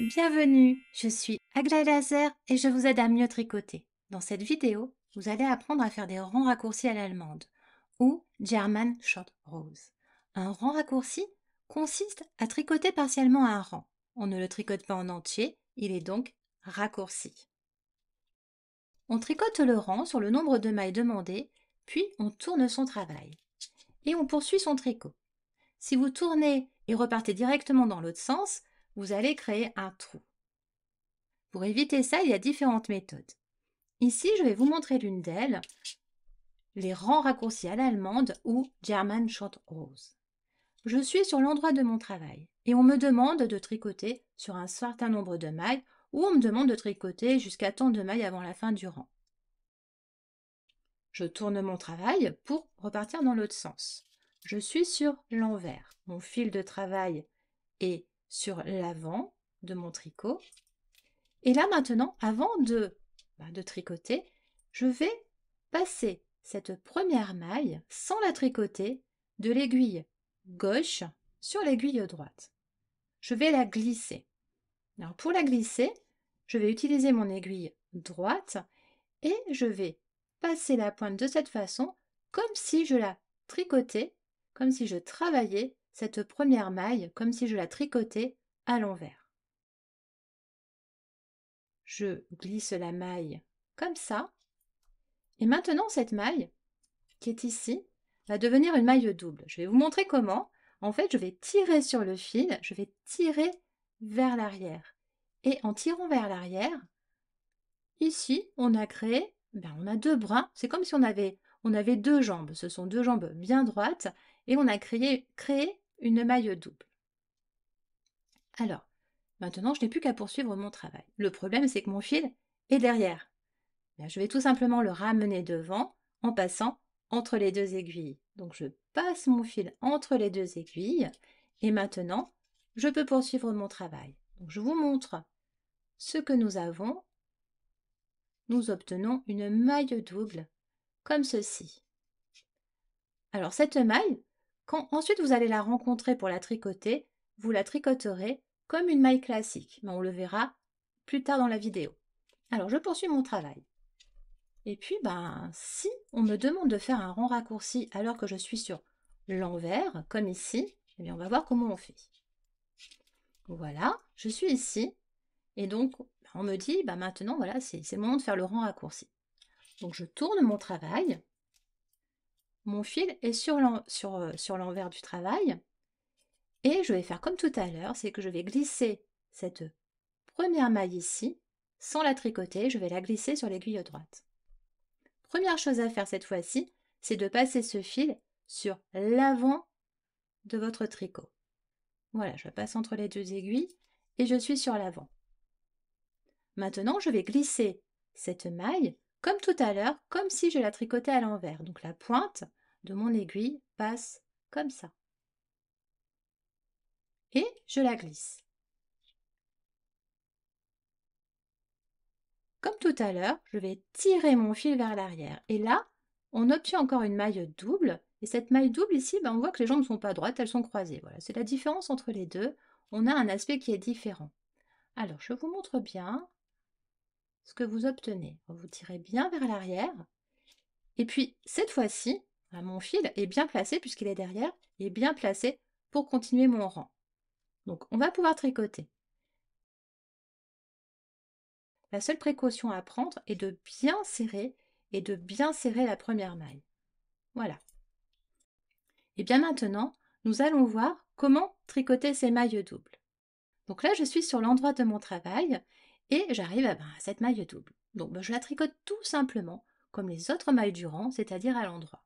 Bienvenue, je suis Aglaé Laser et je vous aide à mieux tricoter. Dans cette vidéo, vous allez apprendre à faire des rangs raccourcis à l'allemande ou German Short Rose. Un rang raccourci consiste à tricoter partiellement un rang. On ne le tricote pas en entier, il est donc raccourci. On tricote le rang sur le nombre de mailles demandées, puis on tourne son travail. Et on poursuit son tricot. Si vous tournez et repartez directement dans l'autre sens, vous allez créer un trou. Pour éviter ça, il y a différentes méthodes. Ici, je vais vous montrer l'une d'elles, les rangs raccourcis à l'allemande ou German Short Rose. Je suis sur l'endroit de mon travail et on me demande de tricoter sur un certain nombre de mailles ou on me demande de tricoter jusqu'à tant de mailles avant la fin du rang. Je tourne mon travail pour repartir dans l'autre sens. Je suis sur l'envers. Mon fil de travail est sur l'avant de mon tricot. Et là maintenant, avant bah, de, tricoter, je vais passer cette première maille, sans la tricoter, de l'aiguille gauche sur l'aiguille droite. Je vais la glisser. Alors pour la glisser, je vais utiliser mon aiguille droite et je vais passer la pointe de cette façon comme si je la tricotais, comme si je travaillais cette première maille comme si je la tricotais à l'envers. Je glisse la maille comme ça. Et maintenant cette maille qui est ici va devenir une maille double. Je vais vous montrer comment. En fait, je vais tirer sur le fil, je vais tirer vers l'arrière. Et en tirant vers l'arrière, ici, on a créé, ben, on a deux bras. C'est comme si on avait, on avait deux jambes. Ce sont deux jambes bien droites. Et on a créé, créé une maille double. Alors, maintenant, je n'ai plus qu'à poursuivre mon travail. Le problème, c'est que mon fil est derrière. je vais tout simplement le ramener devant en passant entre les deux aiguilles. Donc, je passe mon fil entre les deux aiguilles et maintenant, je peux poursuivre mon travail. je vous montre ce que nous avons. Nous obtenons une maille double comme ceci. Alors cette maille, quand ensuite vous allez la rencontrer pour la tricoter, vous la tricoterez comme une maille classique, mais on le verra plus tard dans la vidéo. Alors je poursuis mon travail. Et puis ben si on me demande de faire un rang raccourci alors que je suis sur l'envers, comme ici, eh bien on va voir comment on fait. Voilà, je suis ici, et donc ben, on me dit, ben, maintenant voilà, c'est le moment de faire le rang raccourci. Donc je tourne mon travail, mon fil est euh, sur l'envers du travail. Et je vais faire comme tout à l'heure, c'est que je vais glisser cette première maille ici, sans la tricoter, je vais la glisser sur l'aiguille droite. Première chose à faire cette fois-ci, c'est de passer ce fil sur l'avant de votre tricot. Voilà, je passe entre les deux aiguilles et je suis sur l'avant. Maintenant, je vais glisser cette maille comme tout à l'heure, comme si je la tricotais à l'envers. Donc la pointe de mon aiguille passe comme ça. Et je la glisse. Comme tout à l'heure, je vais tirer mon fil vers l'arrière. Et là, on obtient encore une maille double. Et cette maille double ici, ben, on voit que les jambes ne sont pas droites, elles sont croisées. Voilà, c'est la différence entre les deux. On a un aspect qui est différent. Alors, je vous montre bien ce que vous obtenez. Vous tirez bien vers l'arrière. Et puis, cette fois-ci, mon fil est bien placé, puisqu'il est derrière, il est bien placé pour continuer mon rang. Donc on va pouvoir tricoter. La seule précaution à prendre est de bien serrer et de bien serrer la première maille. Voilà. Et bien maintenant, nous allons voir comment tricoter ces mailles doubles. Donc là, je suis sur l'endroit de mon travail et j'arrive eh ben, à, cette maille double. Donc ben, je la tricote tout simplement comme les autres mailles du rang, c'est-à-dire à l'endroit.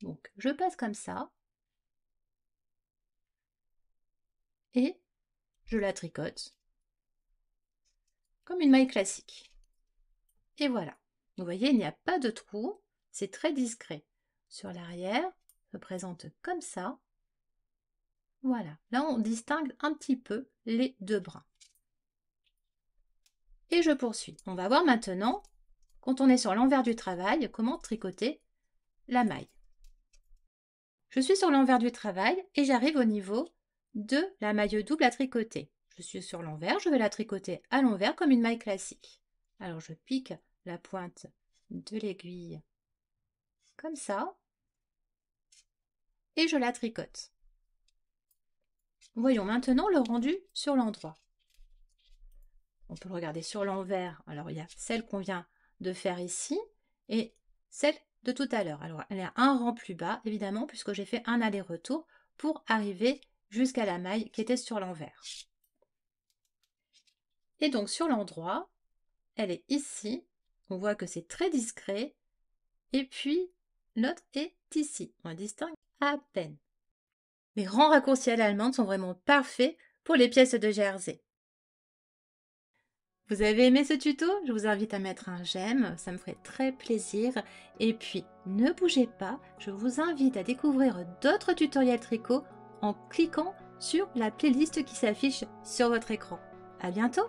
Donc je passe comme ça. Et je la tricote comme une maille classique. Et voilà. Vous voyez, il n'y a pas de trou, c'est très discret. Sur l'arrière, je présente comme ça. Voilà, là on distingue un petit peu les deux brins. Et je poursuis. On va voir maintenant, quand on est sur l'envers du travail, comment tricoter la maille. Je suis sur l'envers du travail et j'arrive au niveau de la maille double à tricoter. Je suis sur l'envers, je vais la tricoter à l'envers comme une maille classique. Alors je pique la pointe de l'aiguille comme ça et je la tricote. Voyons maintenant le rendu sur l'endroit. On peut le regarder sur l'envers. Alors il y a celle qu'on vient de faire ici et celle de tout à l'heure. Alors elle est un rang plus bas évidemment puisque j'ai fait un aller-retour pour arriver jusqu'à la maille qui était sur l'envers. Et donc sur l'endroit, elle est ici, on voit que c'est très discret, et puis l'autre est ici, on la distingue à peine. Les rangs raccourcis à l'allemande sont vraiment parfaits pour les pièces de jersey. Vous avez aimé ce tuto Je vous invite à mettre un j'aime, ça me ferait très plaisir. Et puis, ne bougez pas, je vous invite à découvrir d'autres tutoriels tricot en cliquant sur la playlist qui s'affiche sur votre écran. A bientôt